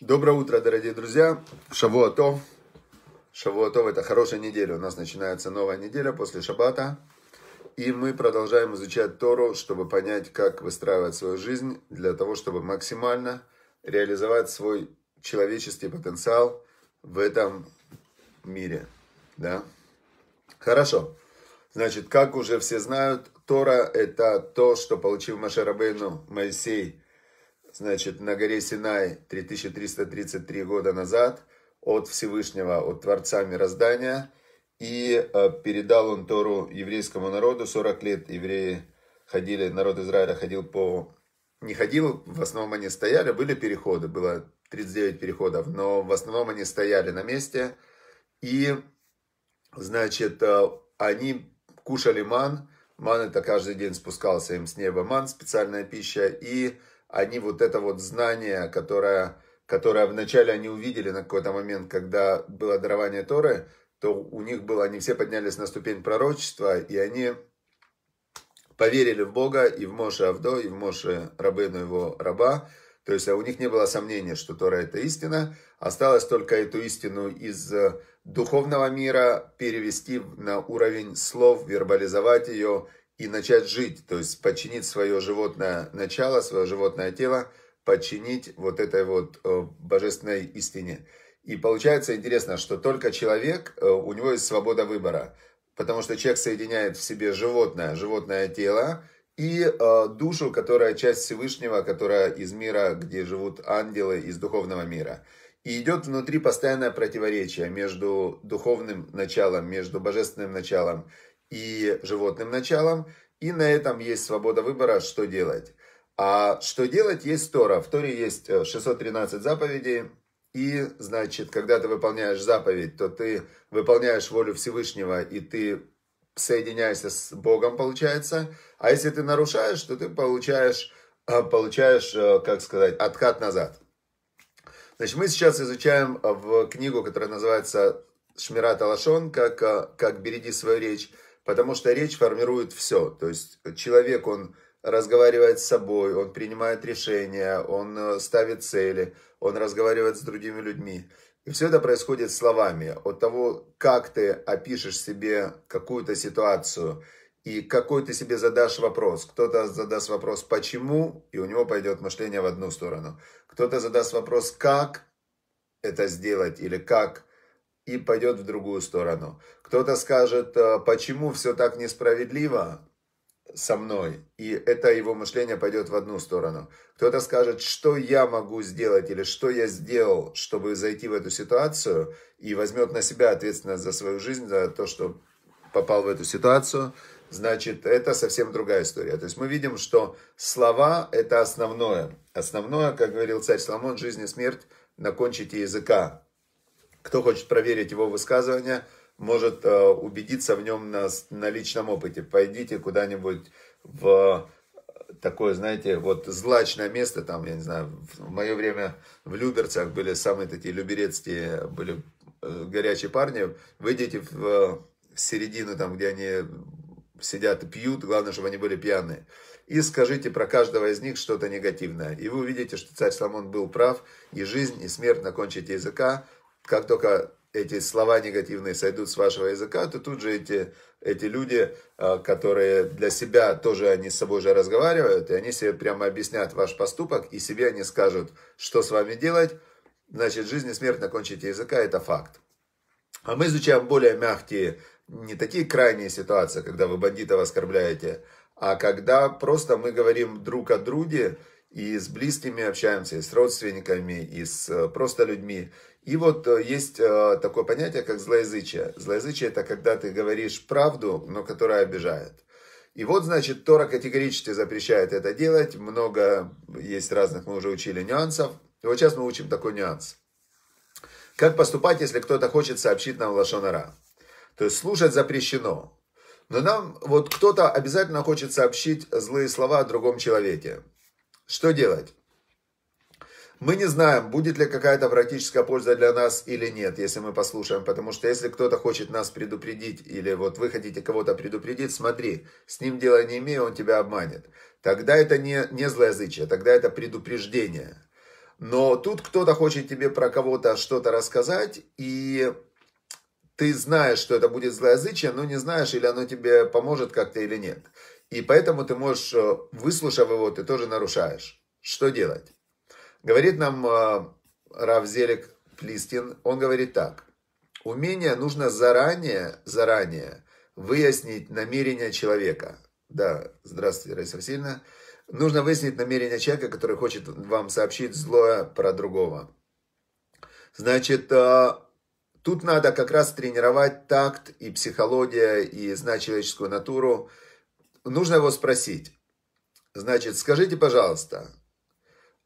Доброе утро, дорогие друзья. Шавуато. Шавуатов – это хорошая неделя. У нас начинается новая неделя после Шабата, И мы продолжаем изучать Тору, чтобы понять, как выстраивать свою жизнь для того, чтобы максимально реализовать свой человеческий потенциал в этом мире. Да? Хорошо. Значит, как уже все знают, Тора – это то, что получил Машарабейну Моисей – значит, на горе Синай 3333 года назад от Всевышнего, от Творца Мироздания. И э, передал он Тору еврейскому народу. 40 лет евреи ходили, народ Израиля ходил по... Не ходил, в основном они стояли, были переходы, было 39 переходов, но в основном они стояли на месте. И, значит, э, они кушали ман, ман это каждый день спускался им с неба ман, специальная пища, и они вот это вот знание, которое, которое вначале они увидели на какой-то момент, когда было дарование Торы, то у них было, они все поднялись на ступень пророчества, и они поверили в Бога и в Моше Авдо, и в Моше Рабыну его раба. То есть а у них не было сомнения, что Тора это истина. Осталось только эту истину из э, духовного мира перевести на уровень слов, вербализовать ее – и начать жить, то есть подчинить свое животное начало, свое животное тело, подчинить вот этой вот э, божественной истине. И получается интересно, что только человек, э, у него есть свобода выбора, потому что человек соединяет в себе животное, животное тело и э, душу, которая часть Всевышнего, которая из мира, где живут ангелы, из духовного мира. И идет внутри постоянное противоречие между духовным началом, между божественным началом и животным началом, и на этом есть свобода выбора, что делать. А что делать, есть Тора. В Торе есть 613 э, заповедей, и, значит, когда ты выполняешь заповедь, то ты выполняешь волю Всевышнего, и ты соединяешься с Богом, получается. А если ты нарушаешь, то ты получаешь, э, получаешь э, как сказать, откат назад. Значит, мы сейчас изучаем в книгу, которая называется «Шмират Алашон», как, как береги свою речь. Потому что речь формирует все. То есть человек, он разговаривает с собой, он принимает решения, он э, ставит цели, он разговаривает с другими людьми. И все это происходит словами. От того, как ты опишешь себе какую-то ситуацию и какой ты себе задашь вопрос. Кто-то задаст вопрос «почему?» и у него пойдет мышление в одну сторону. Кто-то задаст вопрос «как это сделать?» или «как и пойдет в другую сторону. Кто-то скажет, «Э, почему все так несправедливо со мной, и это его мышление пойдет в одну сторону. Кто-то скажет, что я могу сделать или что я сделал, чтобы зайти в эту ситуацию, и возьмет на себя ответственность за свою жизнь, за то, что попал в эту ситуацию, значит, это совсем другая история. То есть мы видим, что слова – это основное. Основное, как говорил царь Соломон, жизнь и смерть на кончике языка. Кто хочет проверить его высказывания, может э, убедиться в нем на, на личном опыте. Пойдите куда-нибудь в э, такое, знаете, вот злачное место, там, я не знаю, в мое время в Люберцах были самые такие люберецкие, были э, горячие парни, выйдите в, э, в середину, там, где они сидят и пьют, главное, чтобы они были пьяные, и скажите про каждого из них что-то негативное. И вы увидите, что царь Соломон был прав, и жизнь, и смерть на кончике языка – как только эти слова негативные сойдут с вашего языка, то тут же эти, эти люди, а, которые для себя тоже они с собой же разговаривают, и они себе прямо объяснят ваш поступок, и себе они скажут, что с вами делать. Значит, жизнь и смерть на кончике языка – это факт. А мы изучаем более мягкие, не такие крайние ситуации, когда вы бандитов оскорбляете, а когда просто мы говорим друг о друге, и с близкими общаемся, и с родственниками, и с э, просто людьми – и вот э, есть э, такое понятие, как злоязычие. Злоязычие – это когда ты говоришь правду, но которая обижает. И вот, значит, Тора категорически запрещает это делать. Много есть разных, мы уже учили нюансов. И вот сейчас мы учим такой нюанс. Как поступать, если кто-то хочет сообщить нам лошонара? То есть слушать запрещено. Но нам вот кто-то обязательно хочет сообщить злые слова о другом человеке. Что делать? Мы не знаем, будет ли какая-то практическая польза для нас или нет, если мы послушаем, потому что если кто-то хочет нас предупредить, или вот вы хотите кого-то предупредить, смотри, с ним дела не имею, он тебя обманет. Тогда это не, не злоязычие, тогда это предупреждение. Но тут кто-то хочет тебе про кого-то что-то рассказать, и ты знаешь, что это будет злоязычие, но не знаешь, или оно тебе поможет как-то или нет. И поэтому ты можешь, э, выслушав его, ты тоже нарушаешь. Что делать? Говорит нам а, Равзелик Плистин, он говорит так. Умение нужно заранее, заранее выяснить намерение человека. Да, здравствуйте, Раиса Васильевна. Нужно выяснить намерение человека, который хочет вам сообщить злое про другого. Значит, а, тут надо как раз тренировать такт и психология, и знать человеческую натуру. Нужно его спросить. Значит, скажите, пожалуйста,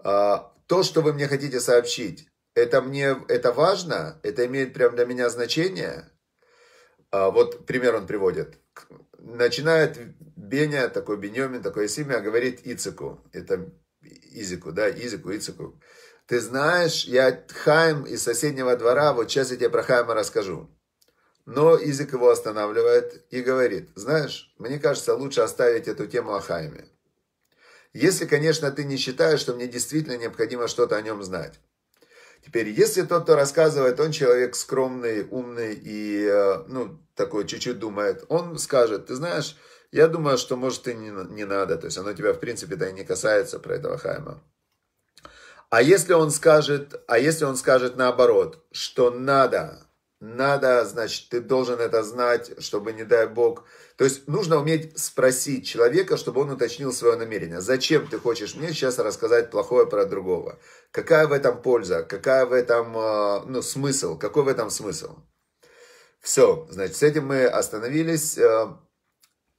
а, то, что вы мне хотите сообщить, это мне, это важно? Это имеет прям для меня значение? А вот пример он приводит. Начинает Беня, такой Бенемин, такое имя, говорит Ицику. Это Изику, да, Изику, Ицику. Ты знаешь, я Хайм из соседнего двора, вот сейчас я тебе про Хайма расскажу. Но Изик его останавливает и говорит, знаешь, мне кажется, лучше оставить эту тему о Хайме. Если, конечно, ты не считаешь, что мне действительно необходимо что-то о нем знать. Теперь, если тот, кто рассказывает, он человек скромный, умный и, э, ну, такой чуть-чуть думает, он скажет, ты знаешь, я думаю, что, может, и не, не надо. То есть, оно тебя, в принципе да и не касается про этого Хайма. А если он скажет, а если он скажет наоборот, что надо, надо, значит, ты должен это знать, чтобы, не дай бог, то есть нужно уметь спросить человека, чтобы он уточнил свое намерение. Зачем ты хочешь мне сейчас рассказать плохое про другого? Какая в этом польза? Какая в этом э, ну, смысл? Какой в этом смысл? Все, значит, с этим мы остановились. Э,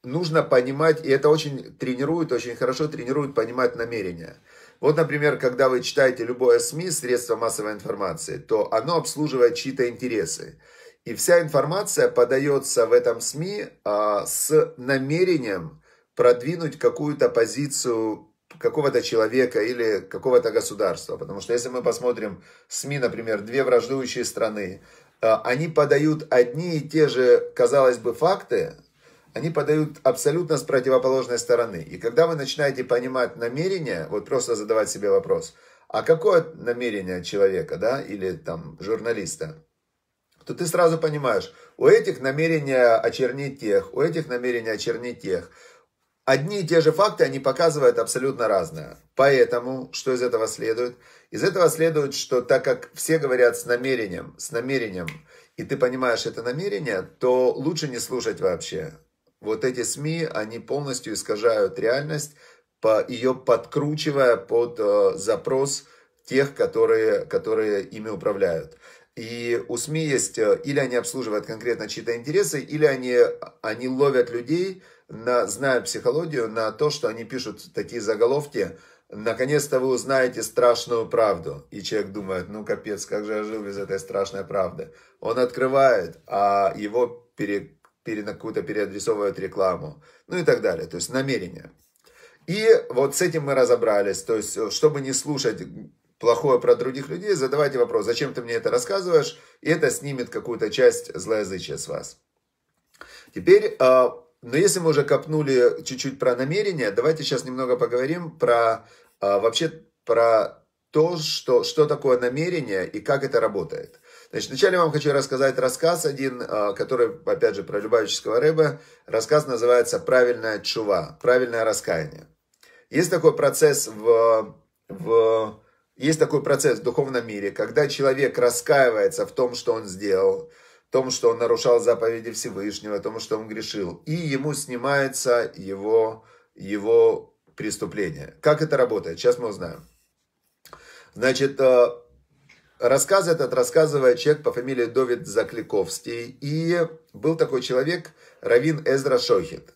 нужно понимать, и это очень тренирует, очень хорошо тренирует понимать намерения. Вот, например, когда вы читаете любое СМИ, средство массовой информации, то оно обслуживает чьи-то интересы. И вся информация подается в этом СМИ а, с намерением продвинуть какую-то позицию какого-то человека или какого-то государства. Потому что если мы посмотрим СМИ, например, две враждующие страны, а, они подают одни и те же, казалось бы, факты, они подают абсолютно с противоположной стороны. И когда вы начинаете понимать намерения, вот просто задавать себе вопрос, а какое намерение человека, да, или там журналиста – то ты сразу понимаешь, у этих намерения очернить тех, у этих намерения очернить тех. Одни и те же факты, они показывают абсолютно разное. Поэтому, что из этого следует? Из этого следует, что так как все говорят с намерением, с намерением, и ты понимаешь это намерение, то лучше не слушать вообще. Вот эти СМИ, они полностью искажают реальность, по, ее подкручивая под э, запрос тех, которые, которые ими управляют. И у СМИ есть, э, или они обслуживают конкретно чьи-то интересы, или они, они ловят людей, на, зная психологию, на то, что они пишут такие заголовки, наконец-то вы узнаете страшную правду. И человек думает, ну капец, как же я жил без этой страшной правды. Он открывает, а его пере, пере, какую-то переадресовывают рекламу. Ну и так далее. То есть намерение. И вот с этим мы разобрались. То есть, э, чтобы не слушать плохое про других людей, задавайте вопрос, зачем ты мне это рассказываешь, и это снимет какую-то часть злоязычия с вас. Теперь, а, но если мы уже копнули чуть-чуть про намерения, давайте сейчас немного поговорим про а, вообще про то, что, что такое намерение и как это работает. Значит, вначале вам хочу рассказать рассказ один, а, который, опять же, про Любавического рыба Рассказ называется «Правильная чува», «Правильное раскаяние». Есть такой процесс в, в есть такой процесс в духовном мире, когда человек раскаивается в том, что он сделал, в том, что он нарушал заповеди Всевышнего, в том, что он грешил, и ему снимается его, его преступление. Как это работает? Сейчас мы узнаем. Значит, э, рассказ этот рассказывает человек по фамилии Довид Закликовский, и был такой человек Равин Эзра Шохит.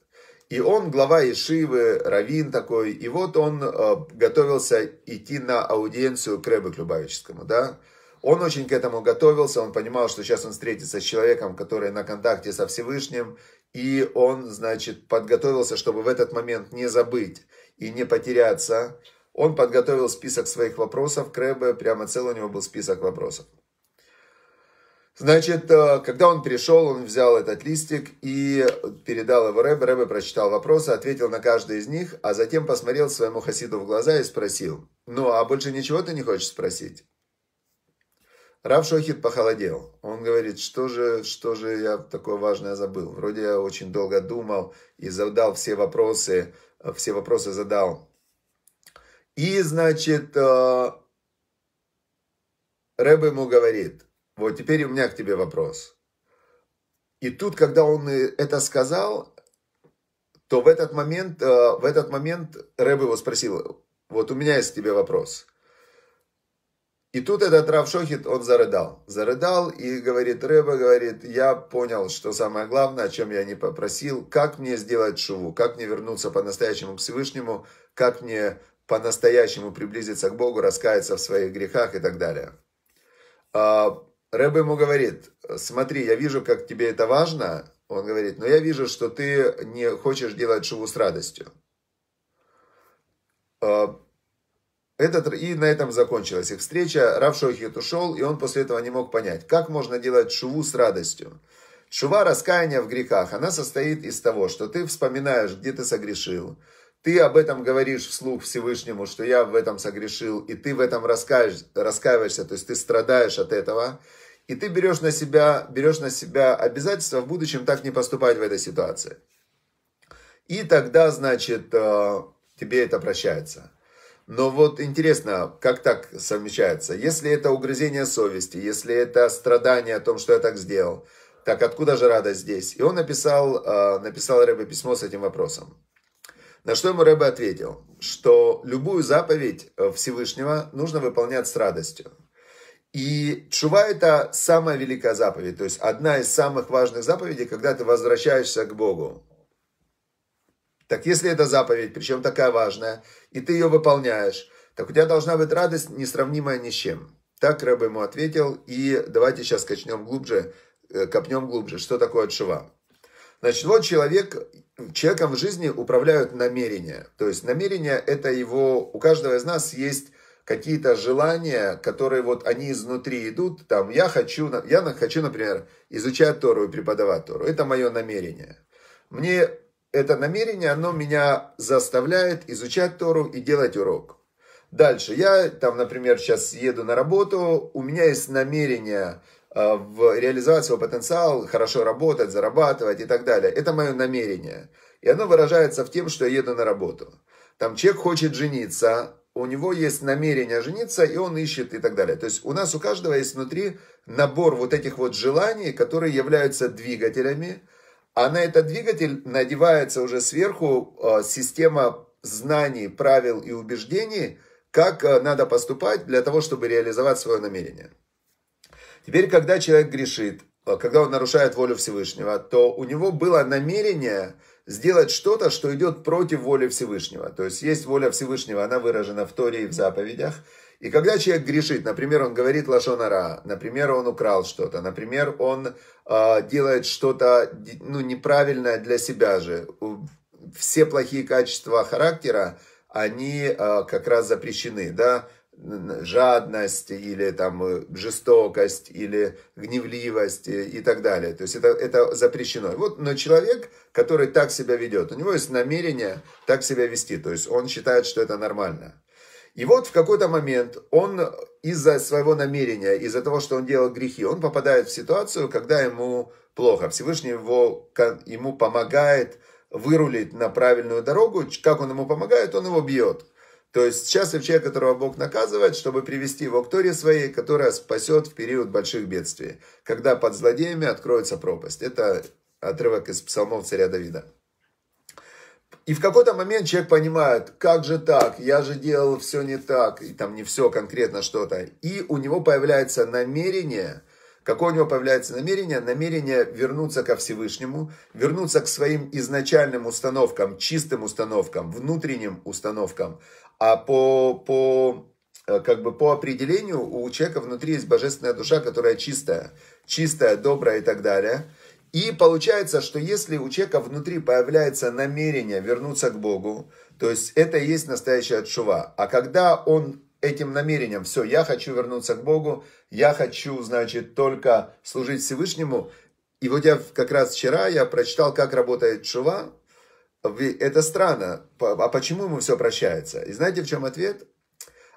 И он глава Ишивы, Равин такой, и вот он э, готовился идти на аудиенцию к Рэбе Клюбавическому, да. Он очень к этому готовился, он понимал, что сейчас он встретится с человеком, который на контакте со Всевышним, и он, значит, подготовился, чтобы в этот момент не забыть и не потеряться. Он подготовил список своих вопросов к Рэбе, прямо целый у него был список вопросов. Значит, э, когда он пришел, он взял этот листик и передал его Рэбе. Рэбе прочитал вопросы, ответил на каждый из них, а затем посмотрел своему хасиду в глаза и спросил, «Ну, а больше ничего ты не хочешь спросить?» Рав Шохит похолодел. Он говорит, что же, что же я такое важное забыл? Вроде я очень долго думал и задал все вопросы, э, все вопросы задал. И, значит, э, Рэбе ему говорит – вот теперь у меня к тебе вопрос. И тут, когда он это сказал, то в этот момент, э, в этот момент Рэб его спросил, вот у меня есть к тебе вопрос. И тут этот Рав Шохит, он зарыдал. Зарыдал и говорит, Рэба говорит, я понял, что самое главное, о чем я не попросил, как мне сделать шуву, как мне вернуться по-настоящему к Всевышнему, как мне по-настоящему приблизиться к Богу, раскаяться в своих грехах и так далее. А, Рэбе ему говорит, смотри, я вижу, как тебе это важно. Он говорит, но я вижу, что ты не хочешь делать шуву с радостью. А, этот, и на этом закончилась их встреча. Рав Шохит ушел, и он после этого не мог понять, как можно делать шуву с радостью. Шува раскаяния в грехах, она состоит из того, что ты вспоминаешь, где ты согрешил. Ты об этом говоришь вслух Всевышнему, что я в этом согрешил, и ты в этом раскаиваешься, то есть ты страдаешь от этого. И ты берешь на себя, берешь на себя обязательства в будущем так не поступать в этой ситуации. И тогда, значит, э, тебе это прощается. Но вот интересно, как так совмещается? Если это угрызение совести, если это страдание о том, что я так сделал, так откуда же радость здесь? И он написал, э, написал Рэбе письмо с этим вопросом. На что ему Рэбе ответил, что любую заповедь э, Всевышнего нужно выполнять с радостью. И чува это самая великая заповедь, то есть одна из самых важных заповедей, когда ты возвращаешься к Богу. Так если это заповедь, причем такая важная, и ты ее выполняешь, так у тебя должна быть радость, несравнимая ни с чем. Так Рэб ему ответил, и давайте сейчас качнем глубже, э, копнем глубже, что такое чува. Значит, вот человек, человеком в жизни управляют намерения. То есть намерения это его, у каждого из нас есть какие-то желания, которые вот они изнутри идут, там, я хочу, я хочу, например, изучать Тору и преподавать Тору. Это мое намерение. Мне это намерение, оно меня заставляет изучать Тору и делать урок. Дальше, я там, например, сейчас еду на работу, у меня есть намерение э, в реализовать свой потенциал, хорошо работать, зарабатывать и так далее. Это мое намерение. И оно выражается в тем, что я еду на работу. Там человек хочет жениться, у него есть намерение жениться, и он ищет и так далее. То есть у нас у каждого есть внутри набор вот этих вот желаний, которые являются двигателями, а на этот двигатель надевается уже сверху э, система знаний, правил и убеждений, как э, надо поступать для того, чтобы реализовать свое намерение. Теперь, когда человек грешит, э, когда он нарушает волю Всевышнего, то у него было намерение – сделать что-то, что идет против воли Всевышнего. То есть есть воля Всевышнего, она выражена в Торе и в заповедях. И когда человек грешит, например, он говорит лошонара, например, он украл что-то, например, он э, делает что-то ну, неправильное для себя же, все плохие качества характера, они э, как раз запрещены, да, жадность или там э, жестокость или гневливость э, и так далее. То есть это, это запрещено. Вот, но человек, который так себя ведет, у него есть намерение так себя вести. То есть он считает, что это нормально. И вот в какой-то момент он из-за своего намерения, из-за того, что он делал грехи, он попадает в ситуацию, когда ему плохо. Всевышний его, ему помогает вырулить на правильную дорогу. Как он ему помогает, он его бьет. То есть счастлив человек, которого Бог наказывает, чтобы привести его к Торе своей, которая спасет в период больших бедствий, когда под злодеями откроется пропасть. Это отрывок из псалмов царя Давида. И в какой-то момент человек понимает, как же так, я же делал все не так, и там не все конкретно что-то. И у него появляется намерение, какое у него появляется намерение? Намерение вернуться ко Всевышнему, вернуться к своим изначальным установкам, чистым установкам, внутренним установкам, а по, по, э, как бы по определению у человека внутри есть божественная душа, которая чистая, чистая, добрая и так далее. И получается, что если у человека внутри появляется намерение вернуться к Богу, то есть это и есть настоящая чува. А когда он этим намерением, все, я хочу вернуться к Богу, я хочу, значит, только служить Всевышнему, и вот я как раз вчера я прочитал, как работает чува, это странно, а почему ему все прощается? И знаете, в чем ответ?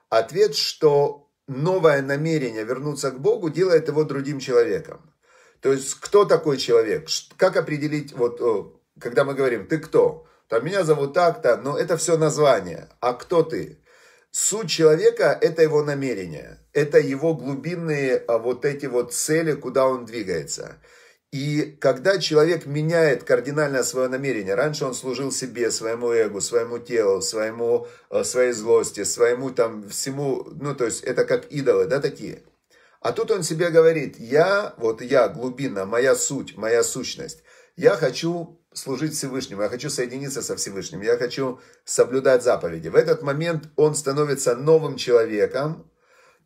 Ответ, что новое намерение вернуться к Богу делает его другим человеком. То есть, кто такой человек? Как определить, вот, э, когда мы говорим, ты кто? Там, меня зовут так-то, но это все название. А кто ты? Суть человека – это его намерение. Это его глубинные а, вот эти вот цели, куда он двигается. И когда человек меняет кардинально свое намерение, раньше он служил себе, своему эго, своему телу, своему, э, своей злости, своему там всему, ну то есть это как идолы, да, такие. А тут он себе говорит, я, вот я, глубина, моя суть, моя сущность, я хочу служить Всевышнему, я хочу соединиться со Всевышним, я хочу соблюдать заповеди. В этот момент он становится новым человеком,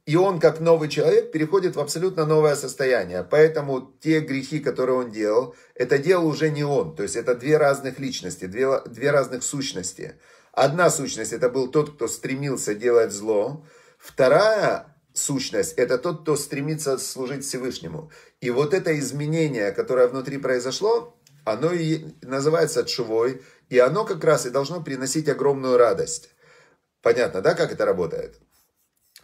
и он, как новый человек, переходит в абсолютно новое состояние. Поэтому те грехи, которые он делал, это делал уже не он. То есть это две разных личности, две, две разных сущности. Одна сущность – это был тот, кто стремился делать зло. Вторая сущность – это тот, кто стремится служить Всевышнему. И вот это изменение, которое внутри произошло, оно и называется чувой, и оно как раз и должно приносить огромную радость. Понятно, да, как это работает?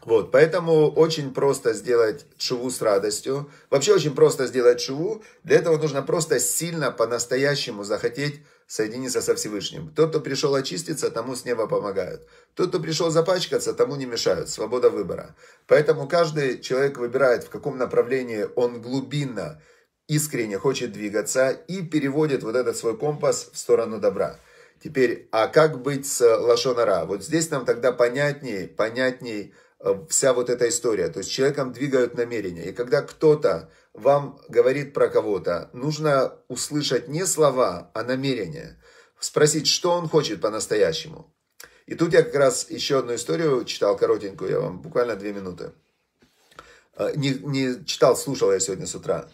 Вот, поэтому очень просто сделать шву с радостью. Вообще очень просто сделать шву. Для этого нужно просто сильно по-настоящему захотеть соединиться со Всевышним. Тот, кто пришел очиститься, тому с неба помогают. Тот, кто пришел запачкаться, тому не мешают. Свобода выбора. Поэтому каждый человек выбирает, в каком направлении он глубинно, искренне хочет двигаться и переводит вот этот свой компас в сторону добра. Теперь, а как быть с Лашонара? Вот здесь нам тогда понятнее, понятней вся вот эта история. То есть человеком двигают намерения. И когда кто-то вам говорит про кого-то, нужно услышать не слова, а намерения. Спросить, что он хочет по-настоящему. И тут я как раз еще одну историю читал, коротенькую, я вам буквально две минуты. Э, не, не читал, слушал я сегодня с утра.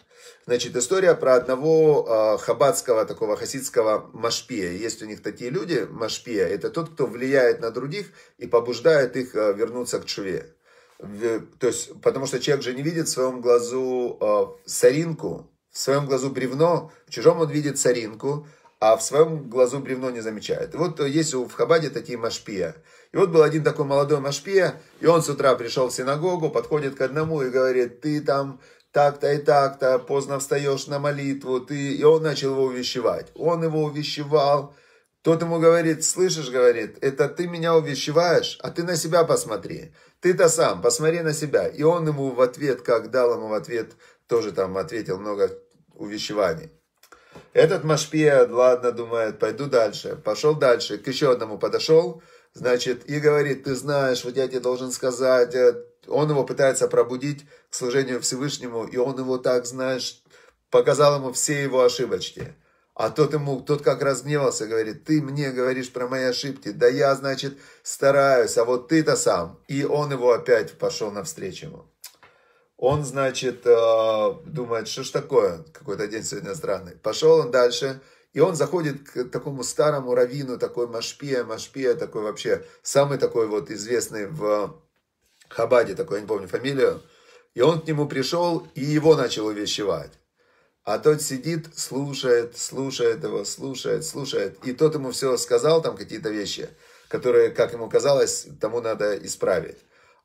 Значит, история про одного а, хаббатского такого хасидского машпия. Есть у них такие люди, машпия, это тот, кто влияет на других и побуждает их а, вернуться к чуве. То есть, потому что человек же не видит в своем глазу а, соринку, в своем глазу бревно, в чужом он видит соринку, а в своем глазу бревно не замечает. вот э, есть в Хабаде такие машпия. И вот был один такой молодой машпия, и он с утра пришел в синагогу, подходит к одному и говорит, ты там так-то и так-то, поздно встаешь на молитву, ты... И он начал его увещевать. Он его увещевал. Тот ему говорит, слышишь, говорит, это ты меня увещеваешь, а ты на себя посмотри. Ты-то сам, посмотри на себя. И он ему в ответ, как дал ему в ответ, тоже там ответил много увещеваний. Этот Машпия, ладно, думает, пойду дальше. Пошел дальше, к еще одному подошел, значит, и говорит, ты знаешь, вот я тебе должен сказать, э, он его пытается пробудить к служению Всевышнему, и он его так, знаешь, показал ему все его ошибочки. А тот ему, тот как разгневался, говорит, ты мне говоришь про мои ошибки, да я, значит, стараюсь, а вот ты-то сам. И он его опять пошел навстречу ему. Он, значит, э, думает, что ж такое, какой-то день сегодня странный. Пошел он дальше, и он заходит к такому старому равину, такой Машпия, Машпия, такой вообще, самый такой вот известный в Хабаде, такой, я не помню фамилию. И он к нему пришел, и его начал увещевать. А тот сидит, слушает, слушает его, слушает, слушает. И тот ему все сказал, там какие-то вещи, которые, как ему казалось, тому надо исправить.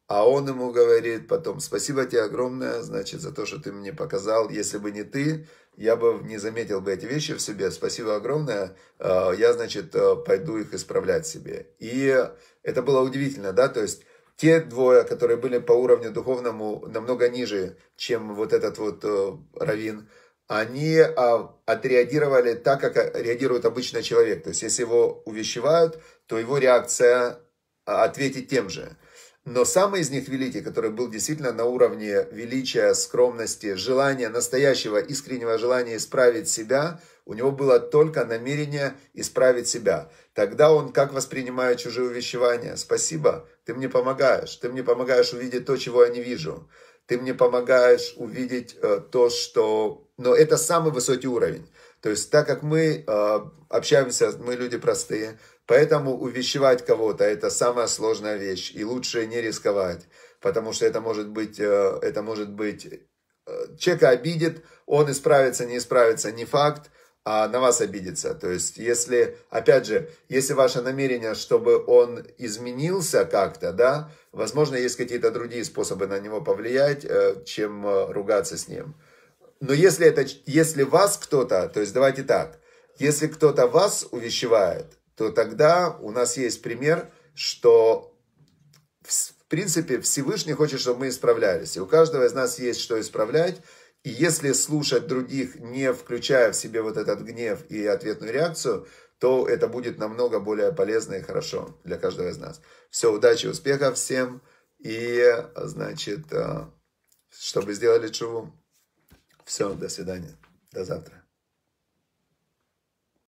А он ему говорит потом, спасибо тебе огромное, значит, за то, что ты мне показал. Если бы не ты, я бы не заметил бы эти вещи в себе. Спасибо огромное. А, я, значит, э, пойду их исправлять себе. И это было удивительно, да, то есть те двое, которые были по уровню духовному намного ниже, чем вот этот вот э, равин, они а, отреагировали так, как реагирует обычный человек. То есть, если его увещевают, то его реакция а, ответить тем же. Но самый из них великий, который был действительно на уровне величия, скромности, желания, настоящего искреннего желания исправить себя, у него было только намерение исправить себя. Тогда он, как воспринимает чужие увещевания, спасибо, ты мне помогаешь, ты мне помогаешь увидеть то, чего я не вижу, ты мне помогаешь увидеть э, то, что... Но это самый высокий уровень. То есть так как мы э, общаемся, мы люди простые, Поэтому увещевать кого-то – это самая сложная вещь, и лучше не рисковать, потому что это может быть, э, это может быть э, человека обидит, он исправится, не исправится, не факт, а на вас обидится. То есть, если, опять же, если ваше намерение, чтобы он изменился как-то, да, возможно, есть какие-то другие способы на него повлиять, э, чем ругаться с ним. Но если это, если вас кто-то, то есть давайте так, если кто-то вас увещевает, то тогда у нас есть пример, что в принципе Всевышний хочет, чтобы мы исправлялись. И у каждого из нас есть что исправлять. И если слушать других, не включая в себе вот этот гнев и ответную реакцию, то это будет намного более полезно и хорошо для каждого из нас. Все, удачи, успехов всем. И, значит, э, чтобы сделали чего. Все, до свидания. До завтра.